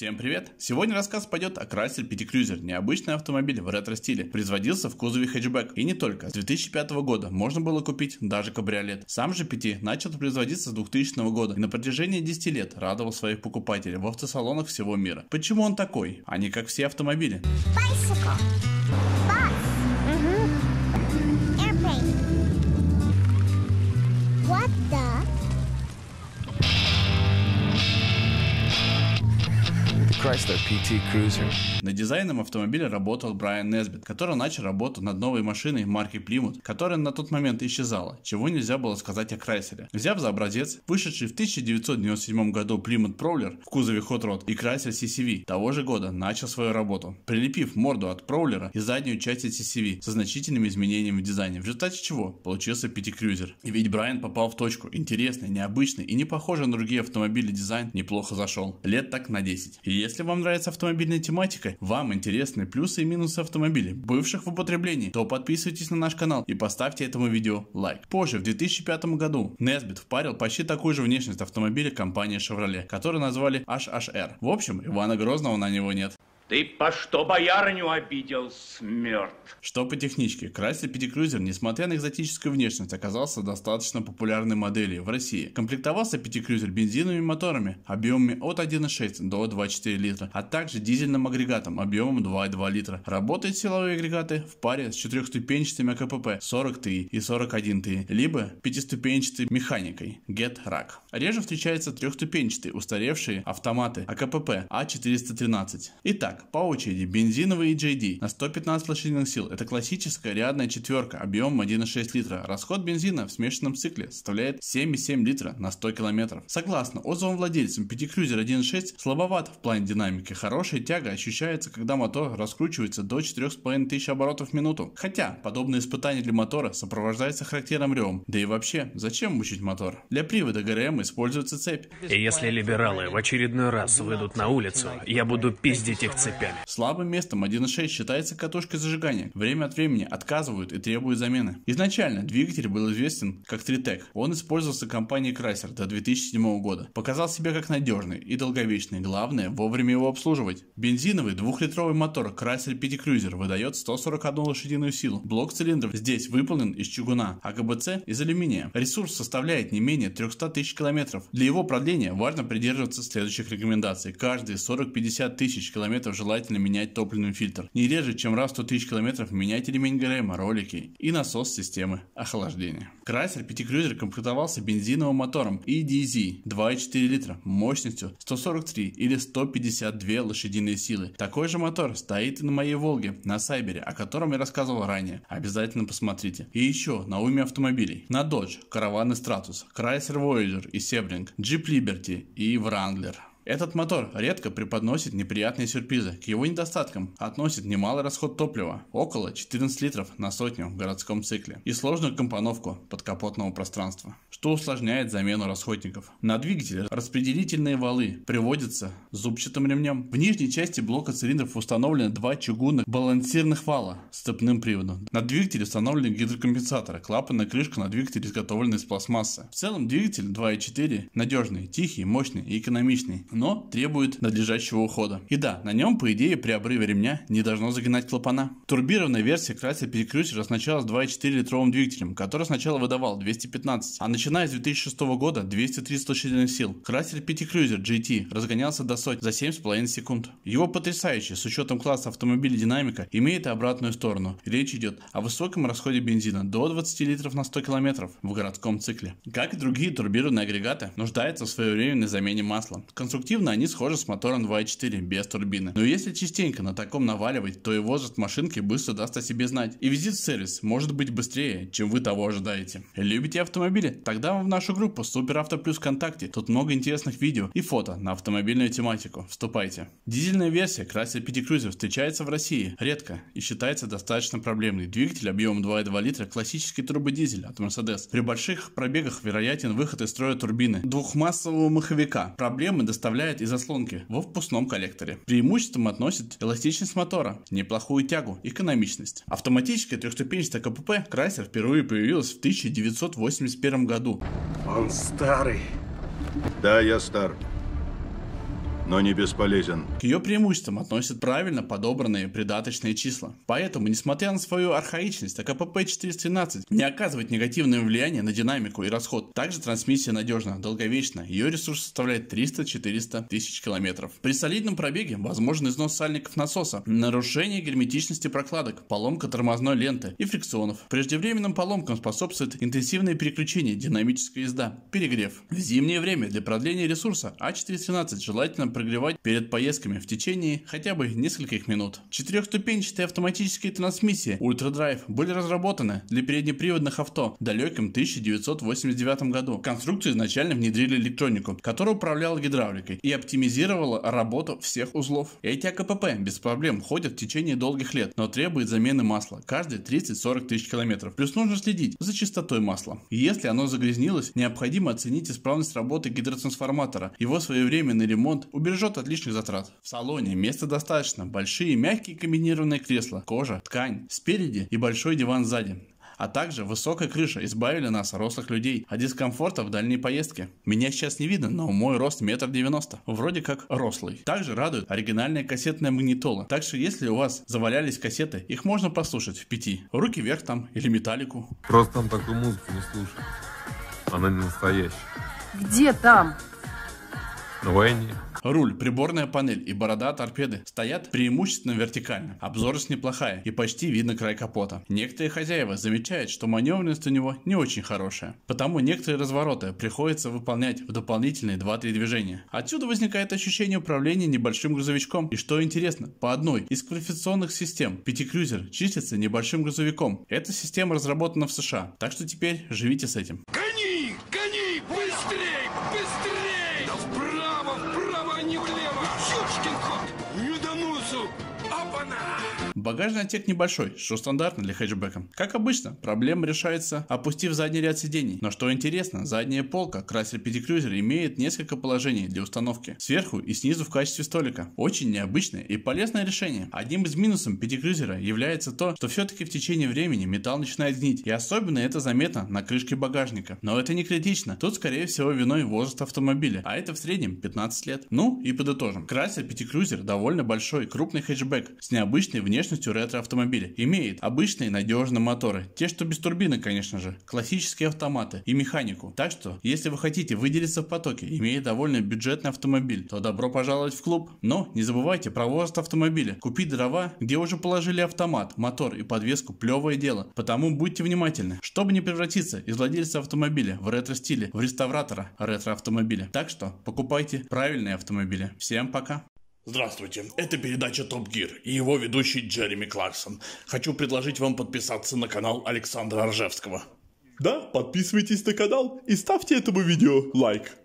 Всем привет! Сегодня рассказ пойдет о Chrysler Pedic необычный автомобиль в ретро-стиле. Производился в кузове хэтчбэк. И не только. С 2005 года можно было купить даже кабриолет. Сам же Пяти начал производиться с 2000 года и на протяжении 10 лет радовал своих покупателей в автосалонах всего мира. Почему он такой, а не как все автомобили? Bicycle. Chrysler PT Cruiser. На дизайном автомобиля работал Брайан Несбит, который начал работу над новой машиной марки Plymouth, которая на тот момент исчезала, чего нельзя было сказать о Крайслере. Взяв за образец вышедший в 1997 году Plymouth Prowler в кузове Hot Rod и Chrysler CCV того же года начал свою работу, прилепив морду от Prowler и заднюю часть от CCV со значительными изменениями в дизайне, в результате чего получился PT Cruiser. И ведь Брайан попал в точку. Интересный, необычный и не похожий на другие автомобили дизайн неплохо зашел. Лет так на 10. И если если вам нравится автомобильная тематика, вам интересны плюсы и минусы автомобилей, бывших в употреблении, то подписывайтесь на наш канал и поставьте этому видео лайк. Позже, в 2005 году, Nesbitt впарил почти такую же внешность автомобиля компании Chevrolet, который назвали HHR. В общем, Ивана Грозного на него нет. Ты по что боярню обидел, смерть? Что по техничке? Красит пятикрузер, несмотря на экзотическую внешность, оказался достаточно популярной моделью в России. Комплектовался пятикрузер бензиновыми моторами объемами от 1,6 до 2,4 литра, а также дизельным агрегатом объемом 2,2 литра. Работают силовые агрегаты в паре с четырехступенчатыми КПП 40 ТИ и 41 ТИ, либо пятиступенчатой механикой Get Rack. Реже встречаются трехступенчатые устаревшие автоматы АКПП А413. Итак, по очереди бензиновый EJD на 115 лошадиных сил – это классическая рядная четверка объемом 1,6 литра. Расход бензина в смешанном цикле составляет 7,7 литра на 100 километров. Согласно отзывам владельцам, пятикрюзер 1.6 слабоват в плане динамики. Хорошая тяга ощущается, когда мотор раскручивается до 4,5 тысяч оборотов в минуту. Хотя, подобные испытания для мотора сопровождаются характером ревом. Да и вообще, зачем мучить мотор? Для привода ГРМ используется цепь. Если либералы в очередной раз выйдут на улицу, я буду пиздить их цепь цепями. Слабым местом 1.6 считается катушка зажигания. Время от времени отказывают и требуют замены. Изначально двигатель был известен как Тритек. Он использовался компанией Chrysler до 2007 года. Показал себя как надежный и долговечный. Главное вовремя его обслуживать. Бензиновый двухлитровый мотор Chrysler 5 Cruiser выдает 141 лошадиную силу. Блок цилиндров здесь выполнен из чугуна, а ГБЦ из алюминия. Ресурс составляет не менее 300 тысяч километров. Для его продления важно придерживаться следующих рекомендаций. Каждые 40-50 тысяч километров желательно менять топливный фильтр. Не реже, чем раз в 100 тысяч километров меняйте ремень ГРМ, ролики и насос системы охлаждения. Крайсер 5 Cruiser комплектовался бензиновым мотором EDZ 2,4 литра мощностью 143 или 152 лошадиные силы. Такой же мотор стоит и на моей Волге на Сайбере, о котором я рассказывал ранее. Обязательно посмотрите. И еще на уме автомобилей. На Dodge, Caravan и Stratus, Chrysler Voyager и Sebring, Jeep Liberty и Wrangler. Этот мотор редко преподносит неприятные сюрпризы. К его недостаткам относит немалый расход топлива, около 14 литров на сотню в городском цикле, и сложную компоновку подкапотного пространства, что усложняет замену расходников. На двигателе распределительные валы приводятся зубчатым ремнем. В нижней части блока цилиндров установлены два чугунных балансирных вала с цепным приводом. На двигателе установлены гидрокомпенсаторы, клапанная крышка на двигателе изготовлена из пластмассы. В целом двигатель 2.4 надежный, тихий, мощный и экономичный но требует надлежащего ухода. И да, на нем, по идее, при обрыве ремня не должно загинать клапана. Турбированная версия красит перекрутчик оснащалась 2,4 литровым двигателем, который сначала выдавал 215, а начиная с 2006 года 230 лошадиных сил. Красер Пятикрюзер GT разгонялся до сотни за 7,5 секунд. Его потрясающе, с учетом класса автомобиля динамика, имеет и обратную сторону. Речь идет о высоком расходе бензина до 20 литров на 100 километров в городском цикле. Как и другие турбированные агрегаты, нуждается в своевременной замене масла. Конструкция конструктивно они схожи с мотором 2.4 без турбины. Но если частенько на таком наваливать, то и возраст машинки быстро даст о себе знать. И визит в сервис может быть быстрее, чем вы того ожидаете. Любите автомобили? Тогда вам в нашу группу Супер Авто Плюс ВКонтакте. Тут много интересных видео и фото на автомобильную тематику. Вступайте. Дизельная версия Chrysler Pity Cruiser встречается в России редко и считается достаточно проблемной. Двигатель объемом 2,2 литра классический турбодизель от Mercedes. При больших пробегах вероятен выход из строя турбины. Двухмассового маховика. Проблемы доставляют составляет и заслонки в впускном коллекторе. Преимуществом относит эластичность мотора, неплохую тягу, экономичность. Автоматическая трехступенчатая КПП Крайсер впервые появилась в 1981 году. Он старый. Да, я стар но не бесполезен. К ее преимуществам относят правильно подобранные придаточные числа. Поэтому, несмотря на свою архаичность, АКПП-413 не оказывает негативное влияние на динамику и расход. Также трансмиссия надежна, долговечна. Ее ресурс составляет 300-400 тысяч километров. При солидном пробеге возможен износ сальников насоса, нарушение герметичности прокладок, поломка тормозной ленты и фрикционов. Преждевременным поломкам способствует интенсивное переключение, динамическая езда, перегрев. В зимнее время для продления ресурса А417 желательно прогревать перед поездками в течение хотя бы нескольких минут. Четырехступенчатые автоматические трансмиссии Ultra Drive были разработаны для переднеприводных авто в далеком 1989 году. В конструкцию изначально внедрили электронику, которая управляла гидравликой и оптимизировала работу всех узлов. Эти АКПП без проблем ходят в течение долгих лет, но требует замены масла каждые 30-40 тысяч километров. Плюс нужно следить за чистотой масла. Если оно загрязнилось, необходимо оценить исправность работы гидротрансформатора. Его своевременный ремонт убеждает убережет от лишних затрат. В салоне места достаточно. Большие мягкие комбинированные кресла, кожа, ткань, спереди и большой диван сзади а также высокая крыша избавили нас, рослых людей, от дискомфорта в дальней поездке. Меня сейчас не видно, но мой рост метр девяносто. Вроде как рослый. Также радует оригинальная кассетная магнитола. Так что если у вас завалялись кассеты, их можно послушать в пяти. Руки вверх там или металлику. Просто там такую музыку не слушают. Она не настоящая. Где там? Войне. Руль, приборная панель и борода торпеды стоят преимущественно вертикально. Обзорность неплохая и почти видно край капота. Некоторые хозяева замечают, что маневренность у него не очень хорошая. Потому некоторые развороты приходится выполнять в дополнительные 2-3 движения. Отсюда возникает ощущение управления небольшим грузовичком. И что интересно, по одной из квалификационных систем пятикрюзер числится небольшим грузовиком. Эта система разработана в США, так что теперь живите с этим. Гони! Гони! Быстрей! Быстрей! Багажный отсек небольшой, что стандартно для хэтчбека. Как обычно, проблема решается, опустив задний ряд сидений. Но что интересно, задняя полка красер пятикрюзер имеет несколько положений для установки. Сверху и снизу в качестве столика. Очень необычное и полезное решение. Одним из минусов пятикрюзера является то, что все-таки в течение времени металл начинает гнить. И особенно это заметно на крышке багажника. Но это не критично. Тут скорее всего виной возраст автомобиля. А это в среднем 15 лет. Ну и подытожим. Красер пятикрюзер довольно большой, крупный хэтчбэк с необычной внешней мощностью ретро-автомобиля. Имеет обычные надежные моторы, те, что без турбины, конечно же, классические автоматы и механику. Так что, если вы хотите выделиться в потоке, имея довольно бюджетный автомобиль, то добро пожаловать в клуб. Но не забывайте про возраст автомобиля. Купить дрова, где уже положили автомат, мотор и подвеску – плевое дело. Потому будьте внимательны, чтобы не превратиться из владельца автомобиля в ретро-стиле, в реставратора ретро-автомобиля. Так что покупайте правильные автомобили. Всем пока! Здравствуйте, это передача Топ Гир и его ведущий Джереми Кларксон. Хочу предложить вам подписаться на канал Александра Ржевского. Да, подписывайтесь на канал и ставьте этому видео лайк.